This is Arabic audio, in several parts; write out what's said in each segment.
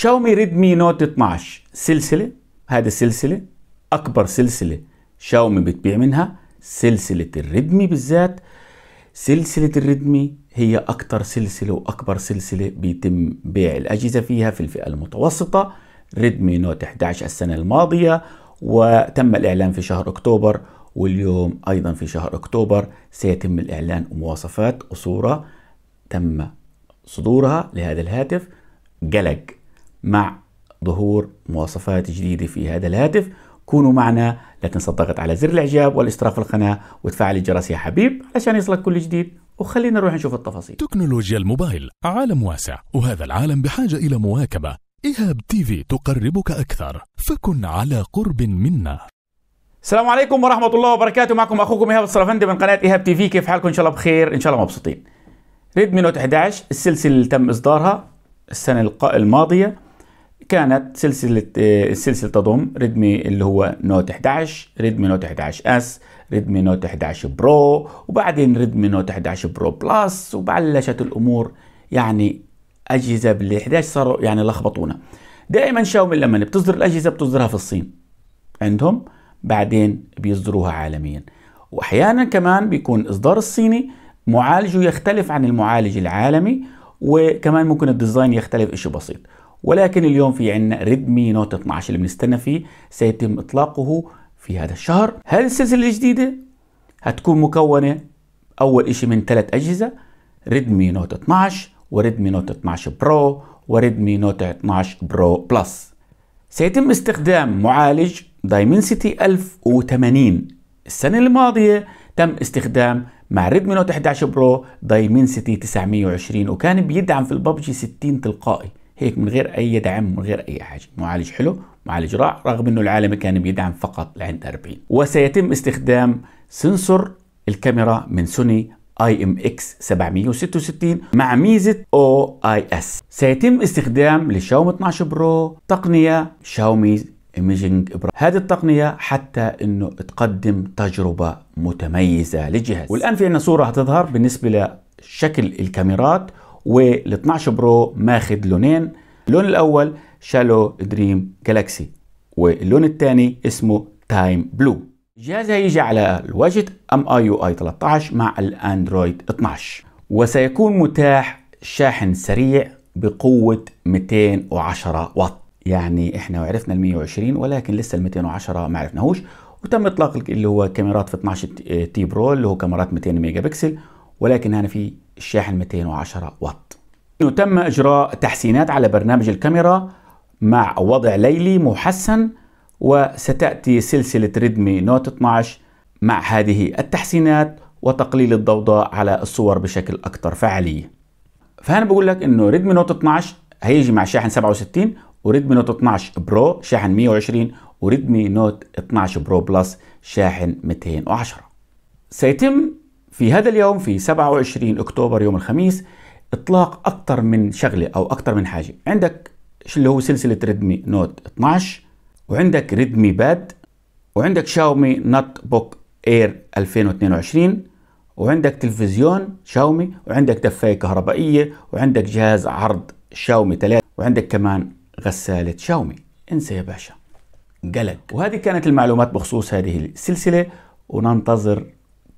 شاومي ريدمي نوت 12 سلسلة هذه السلسلة أكبر سلسلة شاومي بتبيع منها سلسلة الريدمي بالذات سلسلة الريدمي هي أكثر سلسلة وأكبر سلسلة بيتم بيع الأجهزة فيها في الفئة المتوسطة ريدمي نوت 11 السنة الماضية وتم الإعلان في شهر أكتوبر واليوم أيضا في شهر أكتوبر سيتم الإعلان مواصفات وصورة تم صدورها لهذا الهاتف قلق مع ظهور مواصفات جديدة في هذا الهاتف كونوا معنا لا تنسى الضغط على زر الاعجاب والاشتراك في القناة وتفعل الجرس يا حبيب علشان يصلك كل جديد وخلينا نروح نشوف التفاصيل تكنولوجيا الموبايل عالم واسع وهذا العالم بحاجة إلى مواكبة إيهاب تي في تقربك أكثر فكن على قرب منا السلام عليكم ورحمة الله وبركاته معكم أخوكم إيهاب الصرفندي من قناة إيهاب تي في كيف حالكم إن شاء الله بخير إن شاء الله مبسوطين ريدمي نوت 11 السلسلة اللي تم إصدارها السنة الماضية كانت سلسله آه، السلسله تضم ريدمي اللي هو نوت 11 ريدمي نوت 11 اس ريدمي نوت 11 برو وبعدين ريدمي نوت 11 برو بلس وبلشت الامور يعني اجهزه بال 11 صاروا يعني لخبطونا دائما شاومي لما بتصدر الاجهزه بتصدرها في الصين عندهم بعدين بيصدروها عالميا واحيانا كمان بيكون اصدار الصيني معالجه يختلف عن المعالج العالمي وكمان ممكن الديزاين يختلف شيء بسيط ولكن اليوم في عندنا ريدمي نوت 12 اللي بنستنى فيه سيتم اطلاقه في هذا الشهر هذه السلسله الجديده هتكون مكونه اول شيء من ثلاث اجهزه ريدمي نوت 12 وريدمي نوت 12 برو وريدمي نوت 12 برو بلس سيتم استخدام معالج دايمنسيتي 1080 السنة الماضية تم استخدام مع ريدمي نوت 11 برو دايمنسيتي 920 وكان بيدعم في الببجي 60 تلقائي هيك من غير اي دعم من غير اي حاجه معالج حلو معالج رائع رغم انه العالم كان بيدعم فقط لعند 40 وسيتم استخدام سنسور الكاميرا من سوني اي ام اكس 766 مع ميزه او اي اس سيتم استخدام لشاومي 12 برو تقنيه شاومي ايميجنج برو هذه التقنيه حتى انه تقدم تجربه متميزه للجهاز والان في عندنا صوره هتظهر بالنسبه لشكل الكاميرات وال 12 برو ماخذ لونين اللون الاول شالو دريم جالاكسي واللون الثاني اسمه تايم بلو الجهاز هيجي على الواجهة ام اي يو اي 13 مع الاندرويد 12 وسيكون متاح شاحن سريع بقوة 210 واط يعني احنا عرفنا ال 120 ولكن لسه ال 210 ما عرفناهوش وتم اطلاق اللي هو كاميرات في 12 تي برو اللي هو كاميرات 200 ميجا بكسل ولكن هنا في الشاحن 210 واط انه تم اجراء تحسينات على برنامج الكاميرا مع وضع ليلي محسن وستاتي سلسله ريدمي نوت 12 مع هذه التحسينات وتقليل الضوضاء على الصور بشكل اكثر فعاليه فهنا بقول لك انه ريدمي نوت 12 هيجي مع شاحن 67 وريدمي نوت 12 برو شاحن 120 وريدمي نوت 12 برو بلس شاحن 210 سيتم في هذا اليوم في 27 أكتوبر يوم الخميس إطلاق أكثر من شغلة أو أكثر من حاجة عندك اللي هو سلسلة ريدمي نوت 12 وعندك ريدمي باد وعندك شاومي نوت بوك اير 2022 وعندك تلفزيون شاومي وعندك دفاية كهربائية وعندك جهاز عرض شاومي 3 وعندك كمان غسالة شاومي انسى يا باشا قلق وهذه كانت المعلومات بخصوص هذه السلسلة وننتظر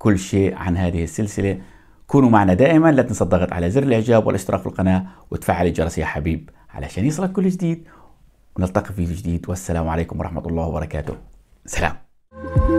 كل شيء عن هذه السلسلة كونوا معنا دائما لا تنسى الضغط على زر الاعجاب والاشتراك في القناة وتفعل الجرس يا حبيب علشان يصلك كل جديد ونلتقي في فيديو جديد والسلام عليكم ورحمة الله وبركاته سلام